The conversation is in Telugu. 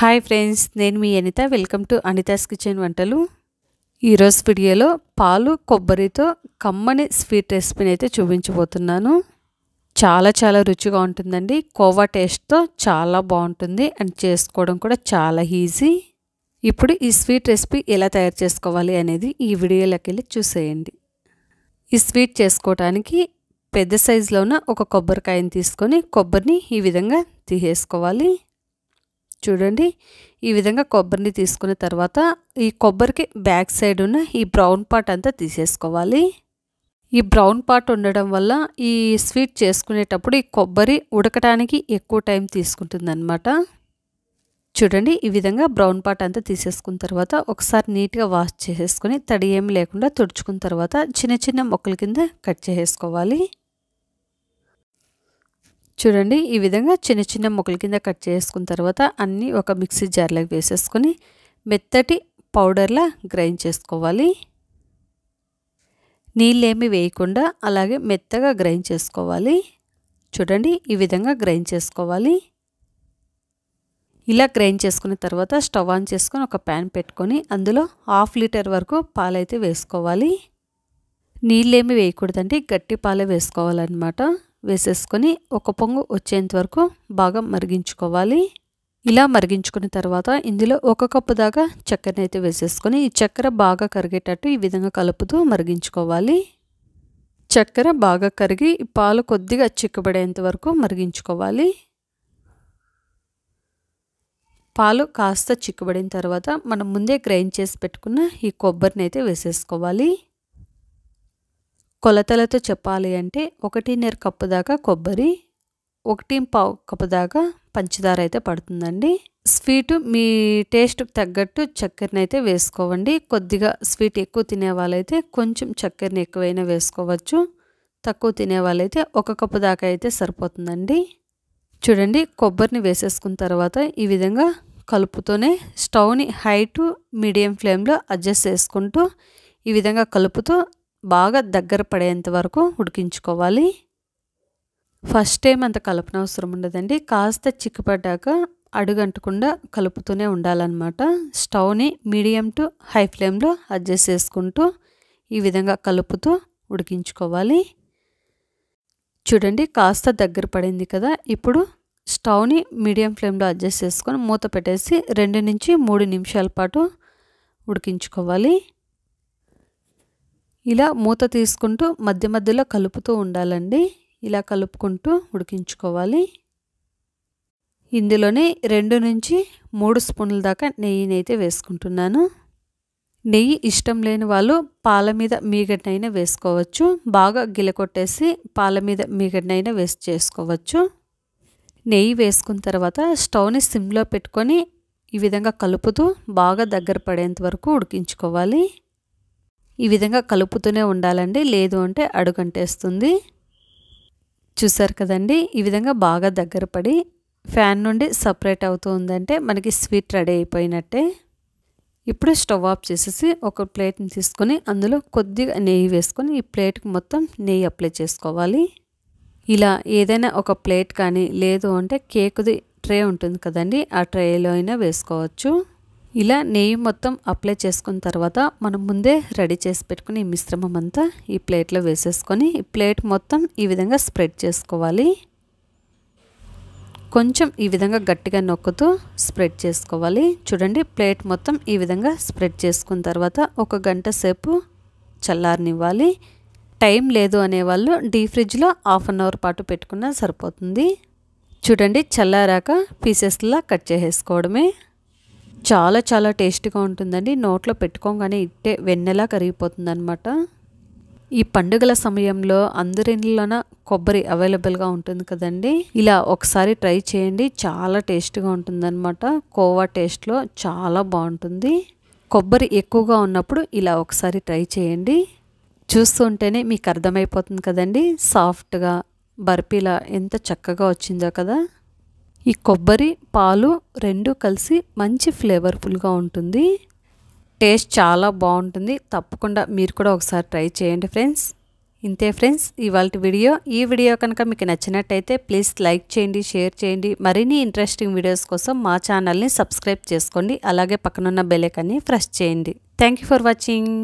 హాయ్ ఫ్రెండ్స్ నేను మీ Anitha welcome to Anitha's kitchen వంటలు ఈరోజు వీడియోలో పాలు కొబ్బరితో కమ్మని స్వీట్ రెసిపీని అయితే చూపించబోతున్నాను చాలా చాలా రుచిగా ఉంటుందండి కోవా టేస్ట్తో చాలా బాగుంటుంది అండ్ చేసుకోవడం కూడా చాలా ఈజీ ఇప్పుడు ఈ స్వీట్ రెసిపీ ఎలా తయారు చేసుకోవాలి అనేది ఈ వీడియోలోకి వెళ్ళి చూసేయండి ఈ స్వీట్ చేసుకోవటానికి పెద్ద సైజులో ఉన్న ఒక కొబ్బరికాయని తీసుకొని కొబ్బరిని ఈ విధంగా తీసేసుకోవాలి చూడండి ఈ విధంగా కొబ్బరిని తీసుకున్న తర్వాత ఈ కొబ్బరికి బ్యాక్ సైడ్ ఉన్న ఈ బ్రౌన్ పార్ట్ అంతా తీసేసుకోవాలి ఈ బ్రౌన్ పార్ట్ ఉండడం వల్ల ఈ స్వీట్ చేసుకునేటప్పుడు ఈ కొబ్బరి ఉడకటానికి ఎక్కువ టైం అనమాట చూడండి ఈ విధంగా బ్రౌన్ పార్ట్ అంతా తీసేసుకున్న తర్వాత ఒకసారి నీట్గా వాష్ చేసేసుకొని తడి ఏమి లేకుండా తుడుచుకున్న తర్వాత చిన్న చిన్న మొక్కల కింద కట్ చేసేసుకోవాలి చూడండి ఈ విధంగా చిన్న చిన్న ముక్కల కింద కట్ చేసుకున్న తర్వాత అన్నీ ఒక మిక్సీ జార్లోకి వేసేసుకొని మెత్తటి పౌడర్లా గ్రైండ్ చేసుకోవాలి నీళ్ళేమి వేయకుండా అలాగే మెత్తగా గ్రైండ్ చేసుకోవాలి చూడండి ఈ విధంగా గ్రైండ్ చేసుకోవాలి ఇలా గ్రైండ్ చేసుకున్న తర్వాత స్టవ్ ఆన్ చేసుకొని ఒక ప్యాన్ పెట్టుకొని అందులో హాఫ్ లీటర్ వరకు పాలైతే వేసుకోవాలి నీళ్ళేమి వేయకూడదండి గట్టి పాలే వేసుకోవాలన్నమాట వేసేసుకొని ఒక పొంగు వచ్చేంత వరకు బాగా మరిగించుకోవాలి ఇలా మరిగించుకున్న తర్వాత ఇందులో ఒక కప్పు దాకా చక్కెరని అయితే వేసేసుకొని ఈ చక్కెర బాగా కరిగేటట్టు ఈ విధంగా కలుపుతూ మరిగించుకోవాలి చక్కెర బాగా కరిగి పాలు కొద్దిగా చిక్కబడేంత వరకు మరిగించుకోవాలి పాలు కాస్త చిక్కుబడిన తర్వాత మనం ముందే గ్రైండ్ చేసి పెట్టుకున్న ఈ కొబ్బరిని అయితే వేసేసుకోవాలి కొలతలతో చెప్పాలి అంటే ఒకటిన్నర కప్పు దాకా కొబ్బరి ఒకటి పావు కప్పు దాకా పంచదార అయితే పడుతుందండి స్వీటు మీ టేస్ట్కి తగ్గట్టు చక్కెరని అయితే వేసుకోవండి కొద్దిగా స్వీట్ ఎక్కువ తినే వాళ్ళైతే కొంచెం చక్కెరని ఎక్కువైనా వేసుకోవచ్చు తక్కువ తినే వాళ్ళైతే ఒక కప్పు దాకా అయితే సరిపోతుందండి చూడండి కొబ్బరిని వేసేసుకున్న తర్వాత ఈ విధంగా కలుపుతూనే స్టవ్ని హై టు మీడియం ఫ్లేమ్లో అడ్జస్ట్ చేసుకుంటూ ఈ విధంగా కలుపుతూ బాగా దగ్గర పడేంత వరకు ఉడికించుకోవాలి ఫస్ట్ టైం అంత కలపన అవసరం ఉండదండి కాస్త చిక్కుపడ్డాక అడుగంటకుండా కలుపుతూనే ఉండాలన్నమాట స్టవ్ని మీడియం టు హై ఫ్లేమ్లో అడ్జస్ట్ చేసుకుంటూ ఈ విధంగా కలుపుతూ ఉడికించుకోవాలి చూడండి కాస్త దగ్గర పడింది కదా ఇప్పుడు స్టవ్ని మీడియం ఫ్లేమ్లో అడ్జస్ట్ చేసుకొని మూత పెట్టేసి రెండు నుంచి మూడు నిమిషాల పాటు ఉడికించుకోవాలి ఇలా మూత తీసుకుంటూ మధ్య మధ్యలో కలుపుతూ ఉండాలండి ఇలా కలుపుకుంటూ ఉడికించుకోవాలి ఇందులోనే రెండు నుంచి మూడు స్పూన్ల దాకా నెయ్యిని అయితే వేసుకుంటున్నాను నెయ్యి ఇష్టం లేని వాళ్ళు పాల మీద మీగడ్నైనా వేసుకోవచ్చు బాగా గిలకొట్టేసి పాల మీద మీగడ్నైనా వేస్ట్ చేసుకోవచ్చు నెయ్యి వేసుకున్న తర్వాత స్టవ్ని సిమ్లో పెట్టుకొని ఈ విధంగా కలుపుతూ బాగా దగ్గర పడేంత వరకు ఉడికించుకోవాలి ఈ విధంగా కలుపుతూనే ఉండాలండి లేదు అంటే అడుగంటేస్తుంది చూసారు కదండి ఈ విధంగా బాగా దగ్గర పడి ఫ్యాన్ నుండి సపరేట్ అవుతూ ఉందంటే మనకి స్వీట్ రెడీ అయిపోయినట్టే ఇప్పుడు స్టవ్ ఆఫ్ చేసేసి ఒక ప్లేట్ని తీసుకొని అందులో కొద్దిగా నెయ్యి వేసుకొని ఈ ప్లేట్కి మొత్తం నెయ్యి అప్లై చేసుకోవాలి ఇలా ఏదైనా ఒక ప్లేట్ కానీ లేదు అంటే కేకుది ట్రే ఉంటుంది కదండి ఆ ట్రేలో అయినా వేసుకోవచ్చు ఇలా నెయ్యి మొత్తం అప్లై చేసుకున్న తర్వాత మనం ముందే రెడీ చేసి పెట్టుకుని ఈ మిశ్రమం అంతా ఈ ప్లేట్లో వేసేసుకొని ఈ ప్లేట్ మొత్తం ఈ విధంగా స్ప్రెడ్ చేసుకోవాలి కొంచెం ఈ విధంగా గట్టిగా నొక్కుతూ స్ప్రెడ్ చేసుకోవాలి చూడండి ప్లేట్ మొత్తం ఈ విధంగా స్ప్రెడ్ చేసుకున్న తర్వాత ఒక గంట సేపు చల్లారనివ్వాలి టైం లేదు అనేవాళ్ళు డీ ఫ్రిడ్జ్లో హాఫ్ అన్ అవర్ పాటు పెట్టుకున్నా సరిపోతుంది చూడండి చల్లారాక పీసెస్లా కట్ చేసేసుకోవడమే చాలా చాలా టేస్టీగా ఉంటుందండి నోట్లో పెట్టుకోగానే ఇట్టే వెన్నెలా కరిగిపోతుంది అనమాట ఈ పండుగల సమయంలో అందరిలోన కొబ్బరి అవైలబుల్గా ఉంటుంది కదండి ఇలా ఒకసారి ట్రై చేయండి చాలా టేస్ట్గా అనమాట కోవా టేస్ట్లో చాలా బాగుంటుంది కొబ్బరి ఎక్కువగా ఉన్నప్పుడు ఇలా ఒకసారి ట్రై చేయండి చూస్తుంటేనే మీకు అర్థమైపోతుంది కదండి సాఫ్ట్గా బర్ఫీలా ఎంత చక్కగా వచ్చిందో కదా ఈ కొబ్బరి పాలు రెండు కలిసి మంచి ఫ్లేవర్ఫుల్గా ఉంటుంది టేస్ట్ చాలా బాగుంటుంది తప్పకుండా మీరు కూడా ఒకసారి ట్రై చేయండి ఫ్రెండ్స్ ఇంతే ఫ్రెండ్స్ ఇవాళ వీడియో ఈ వీడియో కనుక మీకు నచ్చినట్టయితే ప్లీజ్ లైక్ చేయండి షేర్ చేయండి మరిన్ని ఇంట్రెస్టింగ్ వీడియోస్ కోసం మా ఛానల్ని సబ్స్క్రైబ్ చేసుకోండి అలాగే పక్కనున్న బెలేకన్ని ప్రెస్ చేయండి థ్యాంక్ ఫర్ వాచింగ్